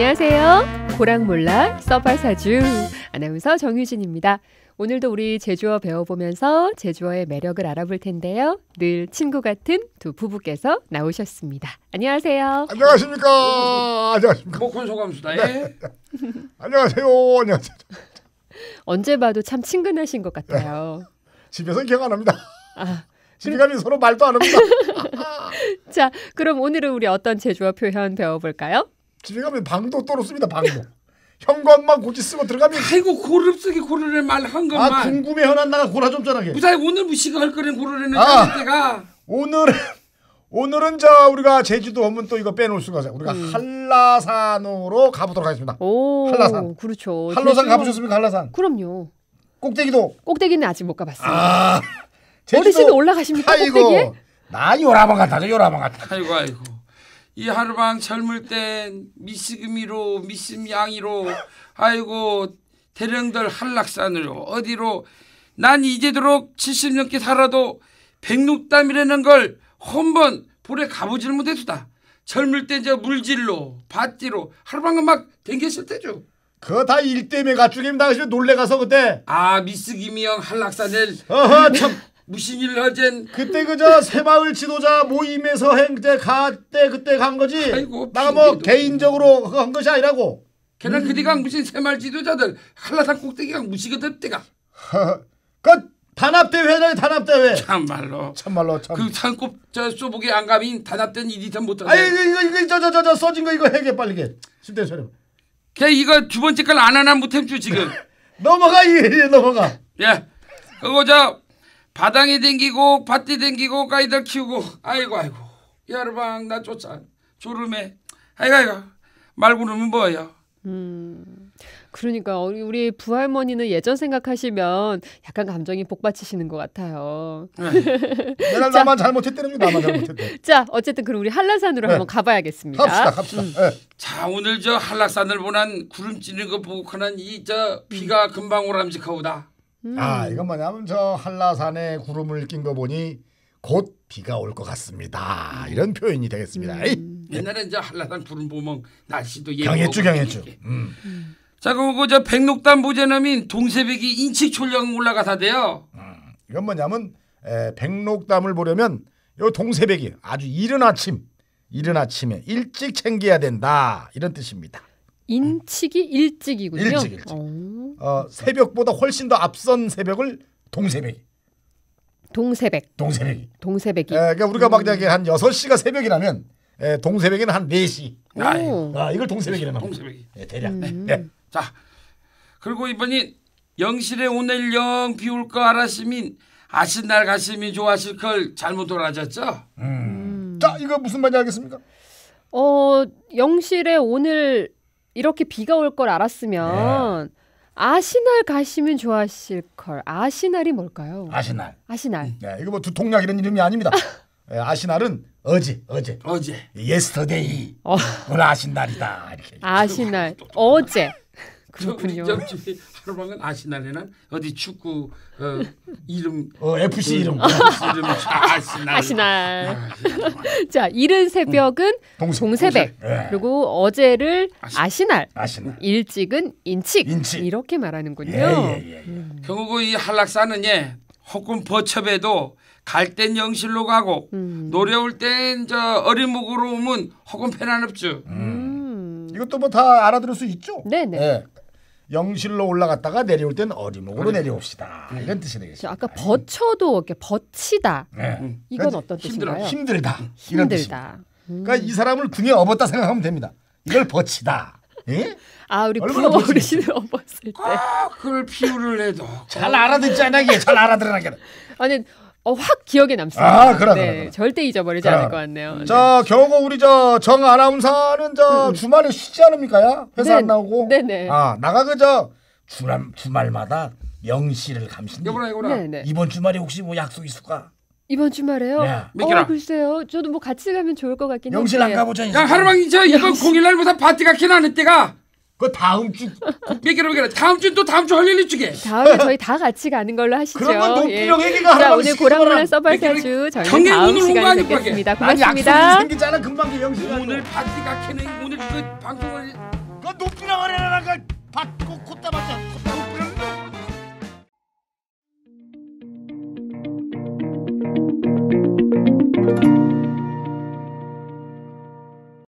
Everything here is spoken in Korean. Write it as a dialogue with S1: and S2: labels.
S1: 안녕하세요. 고랑몰라 서팔사주 아나운서 정유진입니다. 오늘도 우리 제주어 배워보면서 제주어의 매력을 알아볼 텐데요. 늘 친구 같은 두 부부께서 나오셨습니다. 안녕하세요. 안녕하십니까. 안녕하십니까.
S2: 목콘 뭐 소감수다. 네. 예.
S1: 안녕하세요. 안녕하세요. 언제 봐도 참 친근하신 것 네. 같아요. 집에서 기억 안 합니다. 아, 집에 가면 서로 말도 안 합니다. 자, 그럼 오늘은 우리 어떤 제주어 표현 배워볼까요? 집에 가면 방도 따로 씁니다. 방도. 현관만 고지 쓰고 들어가면
S2: 아이고 고릅쓰기 고르래 말한 것만 아 궁금해 현안 나가 고라 좀 전하게 무사히 오늘 무시가 할 거는 고르래는 아, 때가 오늘은 오늘은 저 우리가 제주도 오면 또 이거 빼놓을 수가
S1: 없어요 우리가 음. 한라산으로 가보도록 하겠습니다 오, 한라산 그렇죠 한라산 제주... 가보셨습니까 한라산 그럼요 꼭대기도 꼭대기는 아직 못 가봤어요 아, 제주도... 어르신 올라가십니까 아이고, 꼭대기에?
S2: 나요라방 같아요 라방 같아 아이고 아이고 이 하루방 젊을 땐 미스금이로 미스양이로 아이고 대령들 한락산으로 어디로 난 이제도록 70년께 살아도 백록담이라는 걸 한번 볼에 가보질 못했다. 젊을 때저 물질로 밭지로 하루방은 막 댕겼을 때죠. 그거 다일 때문에 가죽임 당신 놀래가서 그때. 아 미스 김이형 한락산을. 어허 참. 무슨 일을 하젠 그때 그저 새마을 지도자 모임에서 행때 가때 그때 간 거지 아이고, 나가 뭐 개인적으로 한 것이 아니라고 걔네 음. 그디가 무슨 새마을 지도자들 한라산 꼭대기가 무시거든 때가 그 단합대회는 단합대회 참말로 참말로 참. 그 산꼽 저쏘복이 안감인 단합된 일이선 못하네 아니 이거 이거 저저저 저, 저, 저, 써진 거 이거 해결 빨리게 신대 사람 걔 이거 두 번째 걸안 하나 못했죠 지금 넘어가 이 넘어가 예 그거 저 바닥에 댕기고 밭에 댕기고 까이들 키우고 아이고 아이고 여르방나 쫓아 졸음에 아이고 아이고 말 구르면 뭐예요
S1: 음 그러니까 우리 부할머니는 예전 생각하시면 약간 감정이 복받치시는 것 같아요. 네. 내가 나만 잘못했다는 게 나만 잘못했대. 자 어쨌든 그럼 우리 한라산으로 네. 한번 가봐야겠습니다. 갑시다 갑시다. 음.
S2: 네. 자 오늘 저 한라산을 보난 구름 찌는 거 보고 하는 이 저 비가 음. 금방 오람직하오다.
S1: 음. 아 이건
S2: 뭐냐면 저 한라산에 구름을 낀 거 보니 곧 비가 올 것 같습니다. 음. 이런 표현이 되겠습니다. 음. 네. 옛날에 이제 한라산 구름 보면 날씨도 예 경해주 경해주. 음. 음. 자 그럼 그저 백록담 보제남인 동세백이 인치촌령 올라가사대요. 이건 뭐냐면 에, 백록담을 보려면 요 동세백이 아주 이른 아침 이른 아침에 일찍 챙겨야 된다 이런 뜻입니다.
S1: 인칙이 일찍이군요. 일찍 일찍.
S2: 어. 어, 새벽보다 훨씬 더 앞선 새벽을 동새벽이. 동새벽. 동새벽이. 동새벽이. 그러니까 우리가 막 음. 이제 한 6시가 새벽이라면 에, 동새벽에는 한 4시. 아, 아, 이걸 동새벽이라고 동새벽이. 예, 대략. 음. 네. 자. 그리고 이번이 영실에 오늘 영 비올 거 알았으면 아신 날 가시면 좋아하실 걸 잘못 돌아졌죠? 음. 음. 자,
S1: 이거 무슨 말인 알겠습니까? 어, 영실에 오늘 이렇게 비가 올 걸 알았으면 네. 아시날 가시면 좋아하실 걸. 아시날이 뭘까요? 아시날. 아시날. 음. 네, 이거 뭐
S2: 두통약 이런 이름이 아닙니다. 네, 아시날은 어제, 어제, 어제, y e s t e r 어. 오늘 아신날이다. 이렇게.
S1: 아시날, 어제. 그렇군요.
S2: 우리 하루방은 아시나리는 어디 축구 어, 이름 어 FC 그, 이름 이름 아시나 아시날.
S1: 자, 이른 새벽은 응. 동세, 동세백. 동세. 그리고 어제를 아시날. 아시날. 일찍은 인칙. 인칙. 이렇게 말하는군요. 예, 예,
S2: 예, 예. 음. 결국 이 한락산은 예. 혹은 버첩에도 갈 땐 영실로 가고 음. 노려울 땐저어리묵으로 오면 혹은 편안없주 음. 음. 이것도 뭐 다 알아들을 수 있죠. 네네. 네. 영실로 올라갔다가
S1: 내려올 땐 어리목으로 그렇죠. 내려옵시다. 네. 이런 뜻이 되겠습니다. 그렇죠. 아까 버쳐도 이렇게 버치다. 네. 음. 이건 그러니까 어 뜻인가요? 힘들다. 힘들다.
S2: 음. 그러니까 이 사람을 궁에 업었다 생각하면 됩니다. 이걸 버치다. 예?
S1: 아 우리 부어 어르신을 업었을 때. 아 그걸 비유를 해도 잘 알아듣지 않냐 이잘알아들으 아니 어, 확 기억에 남습니다. 아, 그래, 네, 그래, 절대 잊어버리지 그래. 않을 것 같네요.
S2: 자, 네. 경호 우리 저정 아나운서는 저 음, 음. 주말에 쉬지 않습니까? 야? 회사 네. 안 나오고. 네네. 네. 아, 나가 그저 주말 주말마다 영시를 감신다. 여보라, 여보라. 네, 네. 이번 주말에 혹시 뭐 약속 있을까?
S1: 이번 주말에요? 네. 어, 글쎄요. 저도 뭐 같이 가면 좋을 것 같긴 한데. 영실 안 가보자. 야, 하루만 이제 이번 공일날
S2: 무슨 파티가 키나는 때가 그 다음 주 얘기를 얘기 다음 주 또 다음
S1: 주 할일 주게. 다음에 저희 다 같이 가는 걸로 하시죠. 그러면 노필형 얘기가 하나 오늘 고랑고 서바이벌주 저희 다음 시간에 뵙겠습니다. 고맙습니다. 생기잖아
S2: 금방 그 영신 오늘 파티가 캐는 오늘 그 방송을 그 노필형 하려다가 밭꽃 콧다 맞자.